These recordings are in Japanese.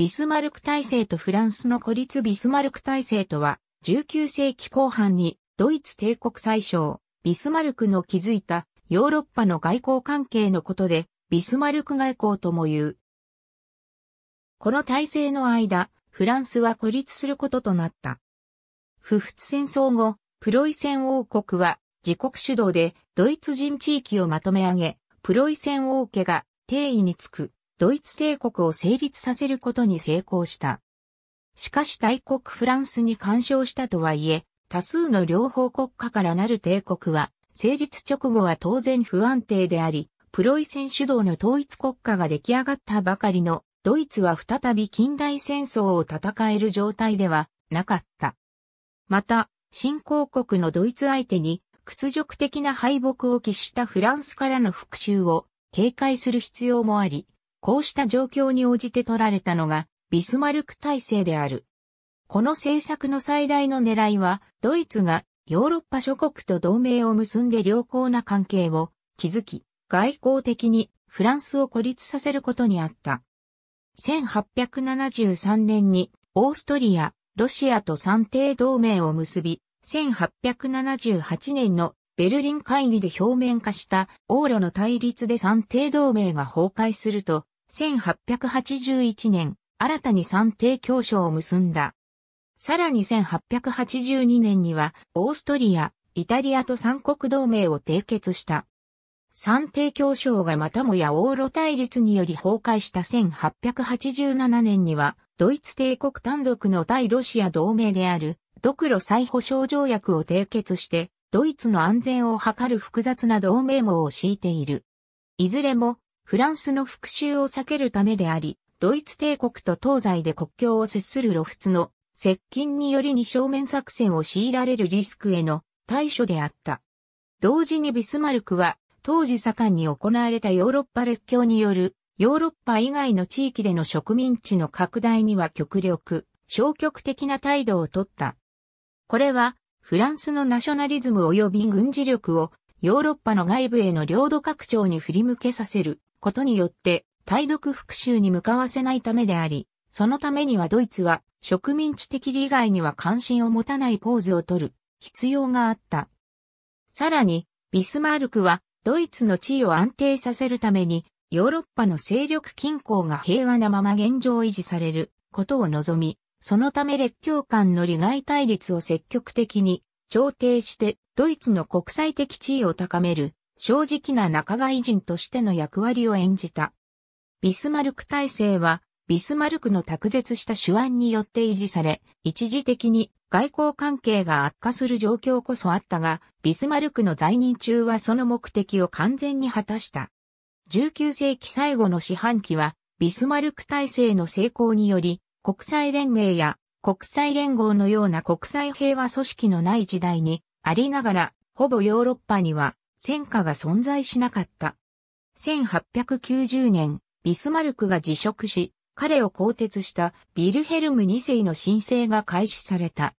ビスマルク体制とフランスの孤立ビスマルク体制とは、19世紀後半にドイツ帝国最小、ビスマルクの築いたヨーロッパの外交関係のことで、ビスマルク外交とも言う。この体制の間、フランスは孤立することとなった。不仏戦争後、プロイセン王国は自国主導でドイツ人地域をまとめ上げ、プロイセン王家が定位につく。ドイツ帝国を成立させることに成功した。しかし大国フランスに干渉したとはいえ、多数の両方国家からなる帝国は、成立直後は当然不安定であり、プロイセン主導の統一国家が出来上がったばかりのドイツは再び近代戦争を戦える状態ではなかった。また、新興国のドイツ相手に屈辱的な敗北を喫したフランスからの復讐を警戒する必要もあり、こうした状況に応じて取られたのが、ビスマルク体制である。この政策の最大の狙いは、ドイツがヨーロッパ諸国と同盟を結んで良好な関係を築き、外交的にフランスを孤立させることにあった。1873年にオーストリア、ロシアと三帝同盟を結び、1878年のベルリン会議で表面化した欧ロの対立で三帝同盟が崩壊すると、1881年、新たに三帝協商を結んだ。さらに1882年には、オーストリア、イタリアと三国同盟を締結した。三帝協商がまたもやオーロ対立により崩壊した1887年には、ドイツ帝国単独の対ロシア同盟である、独ロ再保障条約を締結して、ドイツの安全を図る複雑な同盟網を敷いている。いずれもフランスの復讐を避けるためであり、ドイツ帝国と東西で国境を接する露出の接近により二正面作戦を強いられるリスクへの対処であった。同時にビスマルクは当時盛んに行われたヨーロッパ列強によるヨーロッパ以外の地域での植民地の拡大には極力消極的な態度をとった。これはフランスのナショナリズム及び軍事力をヨーロッパの外部への領土拡張に振り向けさせることによって、対独復讐に向かわせないためであり、そのためにはドイツは植民地的利害には関心を持たないポーズを取る必要があった。さらに、ビスマルクはドイツの地位を安定させるために、ヨーロッパの勢力均衡が平和なまま現状維持されることを望み、そのため列強間の利害対立を積極的に調停してドイツの国際的地位を高める正直な仲外人としての役割を演じた。ビスマルク体制はビスマルクの卓絶した手腕によって維持され、一時的に外交関係が悪化する状況こそあったが、ビスマルクの在任中はその目的を完全に果たした。19世紀最後の四半期は、ビスマルク体制の成功により、国際連盟や国際連合のような国際平和組織のない時代にありながら、ほぼヨーロッパには戦火が存在しなかった。1890年、ビスマルクが辞職し、彼を更迭したビルヘルム2世の申請が開始された。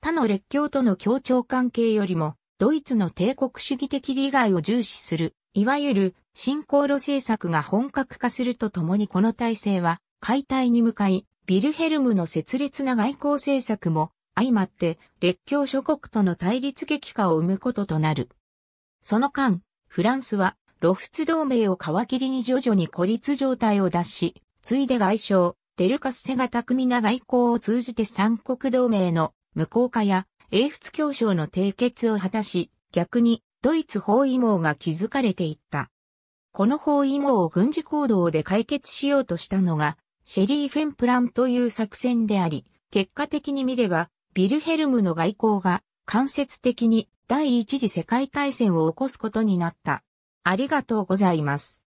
他の列強との協調関係よりも、ドイツの帝国主義的利害を重視する、いわゆる新航路政策が本格化するとともにこの体制は解体に向かい、ビルヘルムの切劣な外交政策も相まって列強諸国との対立激化を生むこととなる。その間、フランスは露出同盟を皮切りに徐々に孤立状態を脱し、ついで外相、デルカスセが巧みな外交を通じて三国同盟の無効化や英仏協商の締結を果たし、逆にドイツ包囲網が築かれていった。この包囲網を軍事行動で解決しようとしたのがシェリーフェンプランという作戦であり、結果的に見れば、ビルヘルムの外交が間接的に第一次世界大戦を起こすことになった。ありがとうございます。